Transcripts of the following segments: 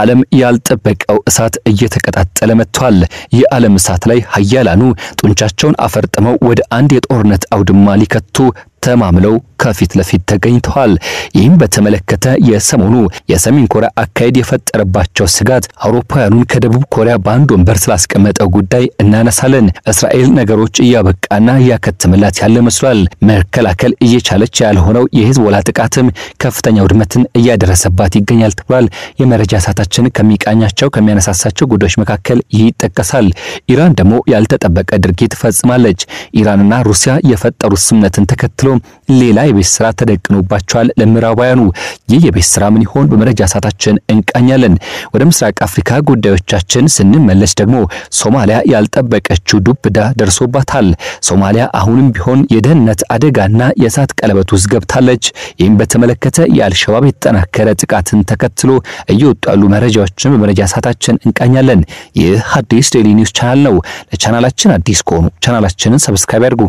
ዓለም ያልጠበቀው እሳት እየተቀጣጠለ መጥቷል። የዓለም እሳት ላይ ሀያላኑ ጡንቻቸውን አፈርጥመው ወደ አንድ የጦርነት አውድማ ሊከቱ ተማምለው ከፊት ለፊት ተገኝተዋል። ይህም በተመለከተ የሰሞኑ የሰሜን ኮሪያ አካሄድ የፈጠረባቸው ስጋት አውሮፓውያኑን ከደቡብ ኮሪያ በአንድ ወንበር ስላስቀመጠው ጉዳይ እናነሳለን። እስራኤል ነገሮች እያበቃና እያከተመላት ያለ መስሏል። መከላከል እየቻለች ያልሆነው የሂዝቦላ ጥቃትም ከፍተኛ ውድመትን እያደረሰባት ይገኛል ተብሏል። የመረጃ ሰዓታችን ከሚቃኛቸው ከሚያነሳሳቸው ጉዳዮች መካከል ይህ ይጠቀሳል። ኢራን ደግሞ ያልተጠበቀ ድርጊት ፈጽማለች። ኢራንና ሩሲያ የፈጠሩት ስምነትን ተከትሎ ሌላ የቤት ስራ ተደቅኖባቸዋል ለምዕራባውያኑ። ይህ የቤት ስራ ምን ይሆን? በመረጃ ሰዓታችን እንቃኛለን። ወደ ምስራቅ አፍሪካ ጉዳዮቻችን ስንመለስ ደግሞ ሶማሊያ ያልጠበቀችው ዱብዳ ደርሶባታል። ሶማሊያ አሁንም ቢሆን የደህንነት አደጋና የእሳት ቀለበት ውስጥ ገብታለች። ይህም በተመለከተ የአልሸባብ የተጠናከረ ጥቃትን ተከትሎ እየወጡ ያሉ መረጃዎችን በመረጃ ሰዓታችን እንቃኛለን። ይህ አዲስ ዴሊ ኒውስ ቻናል ነው። ለቻናላችን አዲስ ከሆኑ ቻናላችንን ሰብስክራይብ ያድርጉ።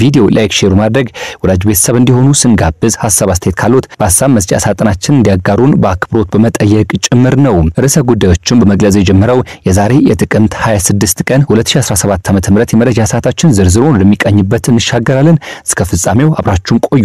ቪዲዮ ላይክ፣ ሼር ማድረግ ወዳጅ ቤተሰብ እንዲሆኑ ስንጋብዝ ሀሳብ አስተያየት ካሉት በሀሳብ መስጫ ሳጥናችን እንዲያጋሩን በአክብሮት በመጠየቅ ጭምር ነው። ርዕሰ ጉዳዮቹን በመግለጽ የጀመረው የዛሬ የጥቅምት 26 ቀን 2017 ዓ.ም የመረጃ ሰዓታችን ዝርዝሩን ወደሚቃኝበት እንሻገራለን። እስከ ፍጻሜው አብራችሁን ቆዩ።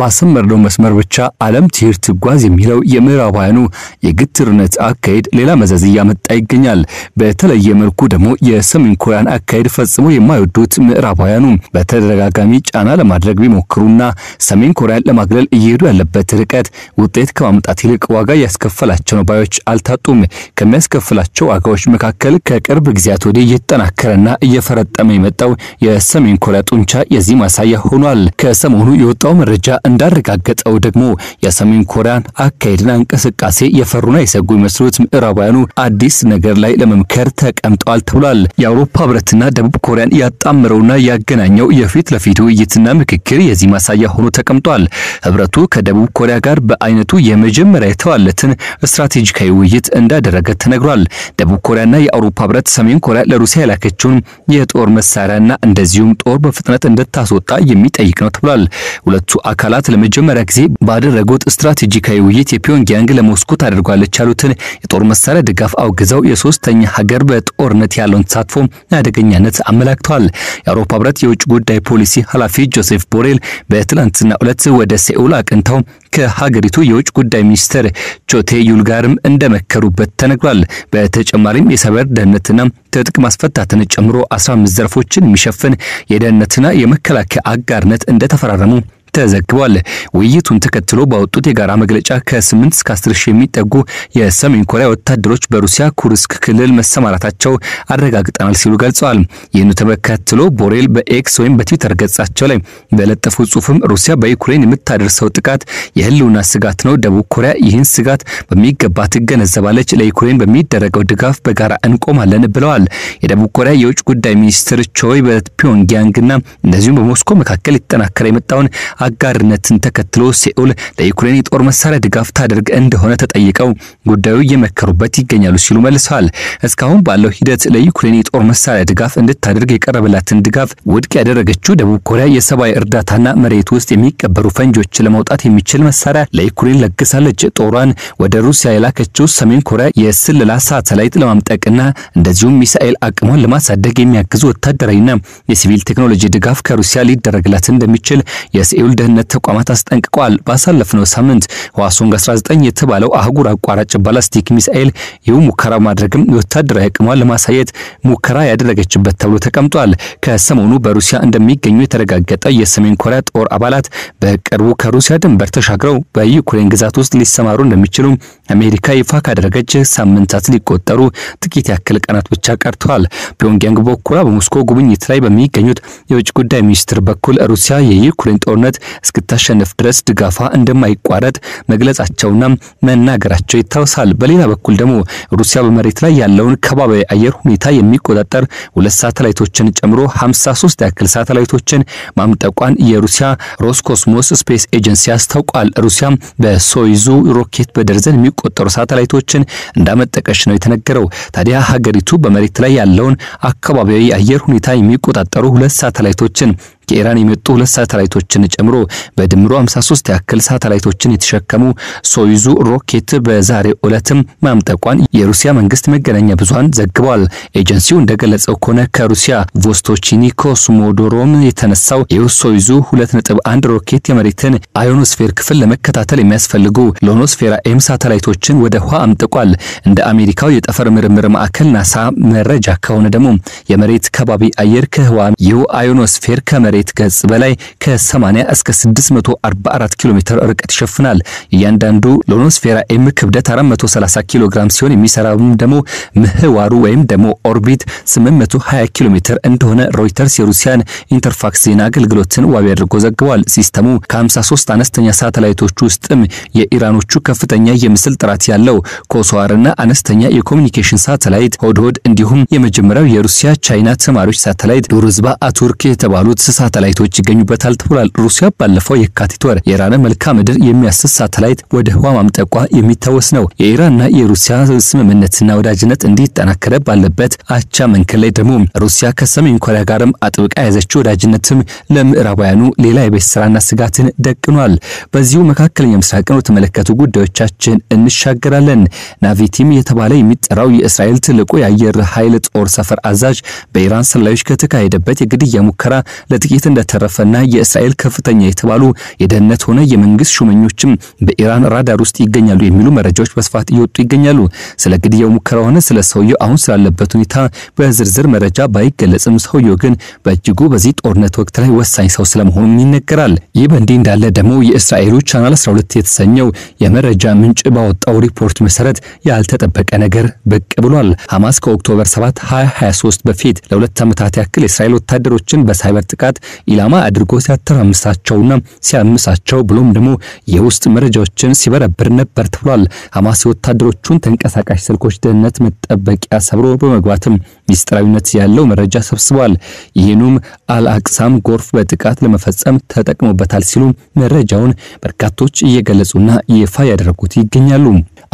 ባሰመርነው መስመር ብቻ ዓለም ትሄድ ትጓዝ የሚለው የምዕራባውያኑ የግትርነት አካሄድ ሌላ መዘዝ እያመጣ ይገኛል። በተለየ መልኩ ደግሞ የሰሜን ኮሪያን አካሄድ ፈጽሞ የማይወዱት ምዕራባውያኑ በተደጋጋሚ ጫና ለማድረግ ቢሞክሩና ሰሜን ኮሪያን ለማግለል እየሄዱ ያለበት ርቀት ውጤት ከማምጣት ይልቅ ዋጋ ያስከፈላቸው ነው ባዮች አልታጡም። ከሚያስከፍላቸው ዋጋዎች መካከል ከቅርብ ጊዜያት ወዲህ እየተጠናከረና እየፈረጠመ የመጣው የሰሜን ኮሪያ ጡንቻ የዚህ ማሳያ ሆኗል። ከሰሞኑ የወጣው መረጃ እንዳረጋገጠው ደግሞ የሰሜን ኮሪያን አካሄድና እንቅስቃሴ የፈሩና የሰጉ የመስሉት ምዕራባውያኑ አዲስ ነገር ላይ ለመምከር ተቀምጠዋል ተብሏል። የአውሮፓ ህብረትና ደቡብ ኮሪያን ያጣምረውና ያገናኘው የፊት ለፊት ውይይትና ምክክር የዚህ ማሳያ ሆኖ ተቀምጧል። ህብረቱ ከደቡብ ኮሪያ ጋር በአይነቱ የመጀመሪያ የተዋለትን ስትራቴጂካዊ ውይይት እንዳደረገ ተነግሯል። ደቡብ ኮሪያና የአውሮፓ ህብረት ሰሜን ኮሪያ ለሩሲያ የላከችውን የጦር መሳሪያና እንደዚሁም ጦር በፍጥነት እንድታስወጣ የሚጠይቅ ነው ተብሏል። ሁለቱ አካላት ለመጀመሪያ ጊዜ ባደረጉት ስትራቴጂካዊ ውይይት የፒዮንግያንግ ለሞስኮ ታደርጓለች ያሉትን የጦር መሳሪያ ድጋፍ አውግዘው የሶስተኛ ሀገር በጦርነት ያለውን ተሳትፎ አደገኛነት አመላክተዋል። የአውሮፓ ህብረት የውጭ ጉዳይ ፖሊሲ ኃላፊ ጆሴፍ ቦሬል በትላንትና ዕለት ወደ ሴኡል አቅንተው ከሀገሪቱ የውጭ ጉዳይ ሚኒስትር ቾቴ ዩል ጋርም እንደመከሩበት ተነግሯል። በተጨማሪም የሳይበር ደህንነትና ትጥቅ ማስፈታትን ጨምሮ 15 ዘርፎችን የሚሸፍን የደህንነትና የመከላከያ አጋርነት እንደተፈራረሙ ተዘግቧል። ውይይቱን ተከትሎ ባወጡት የጋራ መግለጫ ከ8 እስከ 10 ሺህ የሚጠጉ የሰሜን ኮሪያ ወታደሮች በሩሲያ ኩርስክ ክልል መሰማራታቸው አረጋግጠናል ሲሉ ገልጸዋል። ይህን ተከትሎ ቦሬል በኤክስ ወይም በትዊተር ገጻቸው ላይ በለጠፉ ጽሑፍም ሩሲያ በዩክሬን የምታደርሰው ጥቃት የህልውና ስጋት ነው፣ ደቡብ ኮሪያ ይህን ስጋት በሚገባ ትገነዘባለች፣ ለዩክሬን በሚደረገው ድጋፍ በጋራ እንቆማለን ብለዋል። የደቡብ ኮሪያ የውጭ ጉዳይ ሚኒስትር ቾይ በፒዮንግያንግና እንደዚሁም በሞስኮ መካከል ሊጠናከር የመጣውን አጋርነትን ተከትሎ ሴኡል ለዩክሬን የጦር መሳሪያ ድጋፍ ታደርግ እንደሆነ ተጠይቀው ጉዳዩ እየመከሩበት ይገኛሉ ሲሉ መልሰዋል። እስካሁን ባለው ሂደት ለዩክሬን የጦር መሳሪያ ድጋፍ እንድታደርግ የቀረበላትን ድጋፍ ውድቅ ያደረገችው ደቡብ ኮሪያ የሰብአዊ እርዳታና መሬት ውስጥ የሚቀበሩ ፈንጆች ለማውጣት የሚችል መሳሪያ ለዩክሬን ለግሳለች። ጦሯን ወደ ሩሲያ የላከችው ሰሜን ኮሪያ የስለላ ሳተላይት ለማምጠቅና እንደዚሁም ሚሳኤል አቅሟን ለማሳደግ የሚያግዙ ወታደራዊና የሲቪል ቴክኖሎጂ ድጋፍ ከሩሲያ ሊደረግላት እንደሚችል የሴኡል የአልኮል ደህንነት ተቋማት አስጠንቅቀዋል። ባሳለፍነው ሳምንት ዋሶንግ 19 የተባለው አህጉር አቋራጭ ባላስቲክ ሚሳኤል ይህ ሙከራ ማድረግም የወታደራዊ አቅሟን ለማሳየት ሙከራ ያደረገችበት ተብሎ ተቀምጧል። ከሰሞኑ በሩሲያ እንደሚገኙ የተረጋገጠ የሰሜን ኮሪያ ጦር አባላት በቅርቡ ከሩሲያ ድንበር ተሻግረው በዩክሬን ግዛት ውስጥ ሊሰማሩ እንደሚችሉ አሜሪካ ይፋ ካደረገች ሳምንታት ሊቆጠሩ ጥቂት ያክል ቀናት ብቻ ቀርተዋል። ፒዮንግያንግ በኩሏ በሞስኮ ጉብኝት ላይ በሚገኙት የውጭ ጉዳይ ሚኒስትር በኩል ሩሲያ የዩክሬን ጦርነት እስክታሸንፍ ድረስ ድጋፏ እንደማይቋረጥ መግለጻቸውና መናገራቸው ይታወሳል። በሌላ በኩል ደግሞ ሩሲያ በመሬት ላይ ያለውን ከባቢ አየር ሁኔታ የሚቆጣጠር ሁለት ሳተላይቶችን ጨምሮ 53 ያክል ሳተላይቶችን ማምጠቋን የሩሲያ ሮስኮስሞስ ስፔስ ኤጀንሲ አስታውቋል። ሩሲያ በሶይዙ ሮኬት በደርዘን የሚቆጠሩ ሳተላይቶችን እንዳመጠቀች ነው የተነገረው። ታዲያ ሀገሪቱ በመሬት ላይ ያለውን አካባቢያዊ አየር ሁኔታ የሚቆጣጠሩ ሁለት ሳተላይቶችን ከኢራን የመጡ ሁለት ሳተላይቶችን ጨምሮ በድምሮ 53 ያክል ሳተላይቶችን የተሸከሙ ሶዩዙ ሮኬት በዛሬ ዕለትም ማምጠቋን የሩሲያ መንግስት መገናኛ ብዙሃን ዘግቧል። ኤጀንሲው እንደገለጸው ከሆነ ከሩሲያ ቮስቶቺኒ ኮስሞዶሮም የተነሳው የሶዩዙ 2.1 ሮኬት የመሬትን አዮኖስፌር ክፍል ለመከታተል የሚያስፈልጉ ሎኖስፌራ ኤም ሳተላይቶችን ወደ ውሃ አምጥቋል። እንደ አሜሪካው የጠፈር ምርምር ማዕከል ናሳ መረጃ ከሆነ ደግሞ የመሬት ከባቢ አየር ከህዋ ይኸው አዮኖስፌር ከመ ከመሬት ገጽ በላይ ከ80 እስከ 644 ኪሎ ሜትር ርቀት ይሸፍናል። እያንዳንዱ ሎኖስፌራ ኤም ክብደት 430 ኪሎ ግራም ሲሆን የሚሰራውም ደግሞ ምህዋሩ ወይም ደግሞ ኦርቢት 820 ኪሎ ሜትር እንደሆነ ሮይተርስ የሩሲያን ኢንተርፋክስ ዜና አገልግሎትን ዋቢ አድርጎ ዘግቧል። ሲስተሙ ከ53 አነስተኛ ሳተላይቶች ውስጥም የኢራኖቹ ከፍተኛ የምስል ጥራት ያለው ኮሶዋርና አነስተኛ የኮሚኒኬሽን ሳተላይት ሆድሆድ እንዲሁም የመጀመሪያው የሩሲያ ቻይና ተማሪዎች ሳተላይት ዱርዝባ አቱርክ የተባሉት ሳተላይቶች ይገኙበታል ተብሏል። ሩሲያ ባለፈው የካቲት ወር የኢራንን መልክዓ ምድር የሚያስስ ሳተላይት ወደ ህዋ ማምጠቋ የሚታወስ ነው። የኢራንና የሩሲያ ስምምነትና ወዳጅነት እንዲጠናከረ ባለበት አቻ መንክ ላይ ደግሞ ሩሲያ ከሰሜን ኮሪያ ጋርም አጥብቃ የያዘችው ወዳጅነትም ለምዕራባውያኑ ሌላ የቤት ስራና ስጋትን ደቅኗል። በዚሁ መካከለኛ ምስራቅን ተመለከቱ ጉዳዮቻችን እንሻገራለን። ናቪቲም የተባለ የሚጠራው የእስራኤል ትልቁ የአየር ኃይል ጦር ሰፈር አዛዥ በኢራን ሰላዮች ከተካሄደበት የግድያ ሙከራ ለጥቂት ጥቂት እንደተረፈና የእስራኤል ከፍተኛ የተባሉ የደህንነት ሆነ የመንግስት ሹመኞችም በኢራን ራዳር ውስጥ ይገኛሉ የሚሉ መረጃዎች በስፋት እየወጡ ይገኛሉ። ስለ ግድያው ሙከራ ሆነ ስለ ሰውየው አሁን ስላለበት ሁኔታ በዝርዝር መረጃ ባይገለጽም ሰውየው ግን በእጅጉ በዚህ ጦርነት ወቅት ላይ ወሳኝ ሰው ስለመሆኑም ይነገራል። ይህ በእንዲህ እንዳለ ደግሞ የእስራኤሉ ቻናል 12 የተሰኘው የመረጃ ምንጭ ባወጣው ሪፖርት መሰረት ያልተጠበቀ ነገር ብቅ ብሏል። ሐማስ ከኦክቶበር 7 2023 በፊት ለሁለት ዓመታት ያክል የእስራኤል ወታደሮችን በሳይበር ጥቃት ኢላማ አድርጎ ሲያተራምሳቸውና ሲያምሳቸው ብሎም ደግሞ የውስጥ መረጃዎችን ሲበረብር ነበር ተብሏል። ሐማስ የወታደሮቹን ተንቀሳቃሽ ስልኮች ደህንነት መጠበቂያ ሰብሮ በመግባትም ሚስጥራዊነት ያለው መረጃ ሰብስቧል። ይህንም አልአቅሳም ጎርፍ በጥቃት ለመፈጸም ተጠቅሞበታል ሲሉ መረጃውን በርካቶች እየገለጹና ይፋ ያደረጉት ይገኛሉ።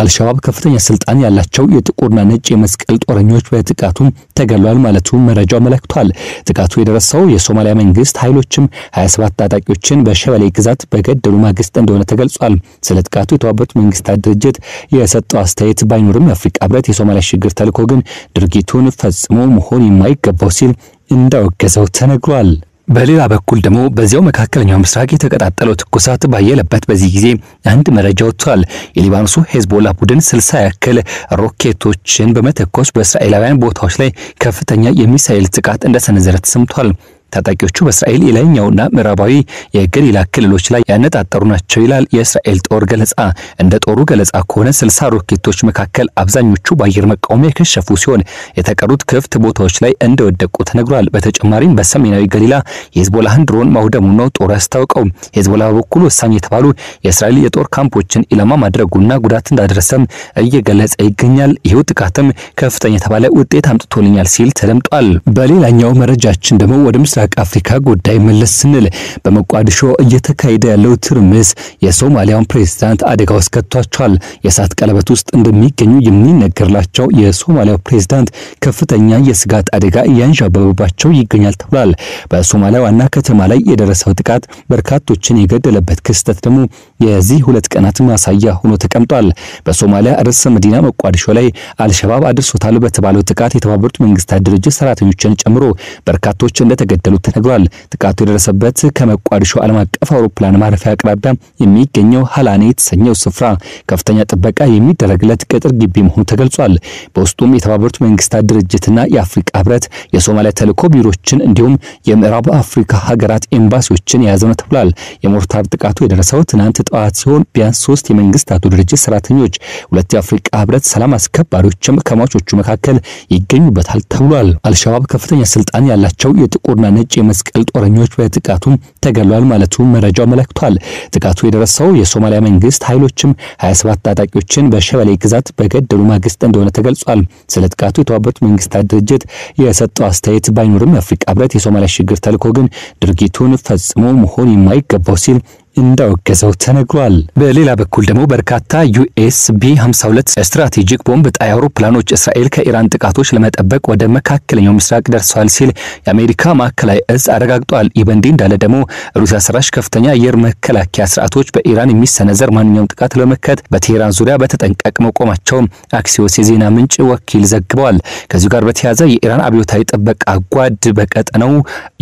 አልሸባብ ከፍተኛ ስልጣን ያላቸው የጥቁርና ነጭ የመስቀል ጦረኞች በጥቃቱ ተገሏል ማለቱ መረጃው መለክቷል። ጥቃቱ የደረሰው የሶማሊያ መንግስት ኃይሎችም 27 ታጣቂዎችን በሸበሌ ግዛት በገደሉ ማግስት እንደሆነ ተገልጿል። ስለ ጥቃቱ የተባበሩት መንግስታት ድርጅት የሰጠው አስተያየት ባይኖርም የአፍሪካ ህብረት የሶማሊያ ሽግግር ተልዕኮ ግን ድርጊቱን ፈጽሞ መሆን የማይገባው ሲል እንዳወገዘው ተነግሯል። በሌላ በኩል ደግሞ በዚያው መካከለኛው ምስራቅ የተቀጣጠለው ትኩሳት ባየለበት በዚህ ጊዜ አንድ መረጃ ወጥቷል። የሊባኖሱ ሄዝቦላ ቡድን ስልሳ ያክል ሮኬቶችን በመተኮስ በእስራኤላውያን ቦታዎች ላይ ከፍተኛ የሚሳኤል ጥቃት እንደሰነዘረ ተሰምቷል። ታጣቂዎቹ በእስራኤል የላይኛውና ምዕራባዊ የገሊላ ክልሎች ላይ ያነጣጠሩ ናቸው ይላል የእስራኤል ጦር ገለጻ። እንደ ጦሩ ገለጻ ከሆነ ስልሳ ሮኬቶች መካከል አብዛኞቹ በአየር መቃወሚያ የከሸፉ ሲሆን የተቀሩት ክፍት ቦታዎች ላይ እንደወደቁ ተነግሯል። በተጨማሪም በሰሜናዊ ገሊላ የሄዝቦላህን ድሮን ማውደሙ ነው ጦሩ ያስታውቀው። ሄዝቦላ በበኩሉ ወሳኝ የተባሉ የእስራኤል የጦር ካምፖችን ኢላማ ማድረጉና ጉዳት እንዳደረሰም እየገለጸ ይገኛል። ይህው ጥቃትም ከፍተኛ የተባለ ውጤት አምጥቶልኛል ሲል ተደምጧል። በሌላኛው መረጃችን ደግሞ ወደ የምስራቅ አፍሪካ ጉዳይ መለስ ስንል በሞቃዲሾ እየተካሄደ ያለው ትርምስ የሶማሊያውን ፕሬዝዳንት አደጋ ውስጥ ከቷቸዋል። የእሳት ቀለበት ውስጥ እንደሚገኙ የሚነገርላቸው የሶማሊያው ፕሬዝዳንት ከፍተኛ የስጋት አደጋ እያንዣበበባቸው ይገኛል ተብሏል። በሶማሊያ ዋና ከተማ ላይ የደረሰው ጥቃት በርካቶችን የገደለበት ክስተት ደግሞ የዚህ ሁለት ቀናት ማሳያ ሆኖ ተቀምጧል። በሶማሊያ ርዕሰ መዲና ሞቃዲሾ ላይ አልሸባብ አድርሶታል በተባለው ጥቃት የተባበሩት መንግስታት ድርጅት ሰራተኞችን ጨምሮ በርካቶች እንደተገደ እንደተገደሉ ተነግሯል። ጥቃቱ የደረሰበት ከመቋዲሾ ዓለም አቀፍ አውሮፕላን ማረፊያ አቅራቢያ የሚገኘው ሀላኔ የተሰኘው ስፍራ ከፍተኛ ጥበቃ የሚደረግለት ቅጥር ግቢ መሆኑ ተገልጿል። በውስጡም የተባበሩት መንግስታት ድርጅትና የአፍሪካ ህብረት የሶማሊያ ተልዕኮ ቢሮችን እንዲሁም የምዕራብ አፍሪካ ሀገራት ኤምባሲዎችን የያዘ ነው ተብሏል። የሞርታር ጥቃቱ የደረሰው ትናንት ጠዋት ሲሆን ቢያንስ ሶስት የመንግስታቱ ድርጅት ሰራተኞች፣ ሁለት የአፍሪካ ህብረት ሰላም አስከባሪዎችም ከሟቾቹ መካከል ይገኙበታል ተብሏል። አልሸባብ ከፍተኛ ስልጣን ያላቸው የጥቁርና ነጭ የመስቀል ጦረኞች በጥቃቱ ተገሏል ማለቱ መረጃው መለክቷል። ጥቃቱ የደረሰው የሶማሊያ መንግስት ኃይሎችም 27 ታጣቂዎችን በሸበሌ ግዛት በገደሉ ማግስት እንደሆነ ተገልጿል። ስለ ጥቃቱ የተባበሩት መንግስታት ድርጅት የሰጠው አስተያየት ባይኖርም የአፍሪካ ህብረት የሶማሊያ ሽግግር ተልዕኮ ግን ድርጊቱን ፈጽሞ መሆን የማይገባው ሲል እንዳወገዘው ተነግሯል። በሌላ በኩል ደግሞ በርካታ ዩኤስ ቢ 52 ስትራቴጂክ ቦምብ ጣይ አውሮፕላኖች እስራኤል ከኢራን ጥቃቶች ለመጠበቅ ወደ መካከለኛው ምስራቅ ደርሰዋል ሲል የአሜሪካ ማዕከላዊ እዝ አረጋግጧል። ይህ በእንዲህ እንዳለ ደግሞ ሩሲያ ሰራሽ ከፍተኛ አየር መከላከያ ስርዓቶች በኢራን የሚሰነዘር ማንኛውም ጥቃት ለመመከት በቴህራን ዙሪያ በተጠንቀቅ መቆማቸው አክሲዮስ የዜና ምንጭ ወኪል ዘግበዋል። ከዚሁ ጋር በተያያዘ የኢራን አብዮታዊ ጥበቃ ጓድ በቀጠናው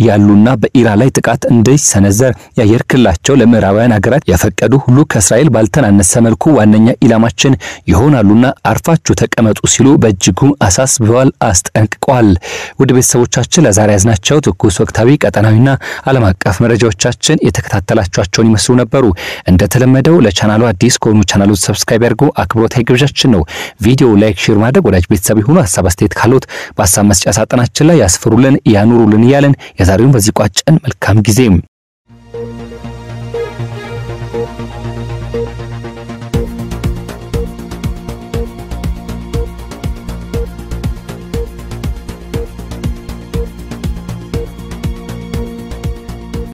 ያሉና በኢራን ላይ ጥቃት እንዲሰነዘር የአየር ክልላቸው ለምዕራ ምዕራባውያን ሀገራት ያፈቀዱ ሁሉ ከእስራኤል ባልተናነሰ መልኩ ዋነኛ ኢላማችን ይሆናሉና አርፋችሁ ተቀመጡ ሲሉ በእጅጉ አሳስበዋል፣ አስጠንቅቀዋል። ውድ ቤተሰቦቻችን ለዛሬ ያዝናቸው ትኩስ ወቅታዊ ቀጠናዊና ዓለም አቀፍ መረጃዎቻችን የተከታተላችኋቸውን ይመስሉ ነበሩ። እንደተለመደው ለቻናሉ አዲስ ከሆኑ ቻናሉ ሰብስክራይብ ያድርጉ፣ አክብሮታዊ ግብዣችን ነው። ቪዲዮ ላይክ፣ ሼር ማድረግ ወዳጅ ቤተሰብ የሆኑ ሀሳብ አስተያየት ካሉት በሀሳብ መስጫ ሳጥናችን ላይ ያስፍሩልን፣ ያኑሩልን እያለን የዛሬውን በዚህ ቋጭን። መልካም ጊዜም